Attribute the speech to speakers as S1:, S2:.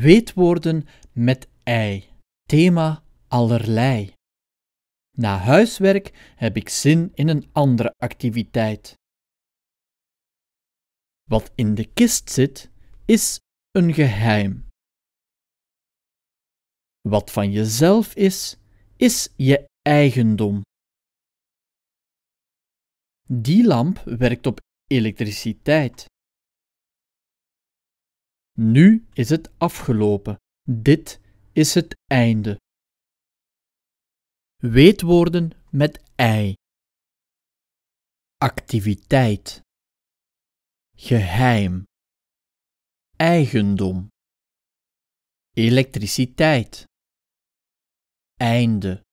S1: Weetwoorden met ei. Thema allerlei. Na huiswerk heb ik zin in een andere activiteit.
S2: Wat in de kist zit, is een geheim. Wat van jezelf is, is je eigendom. Die lamp werkt op elektriciteit. Nu is het afgelopen. Dit is het einde. Weetwoorden met ei. Activiteit. Geheim. Eigendom. Elektriciteit. Einde.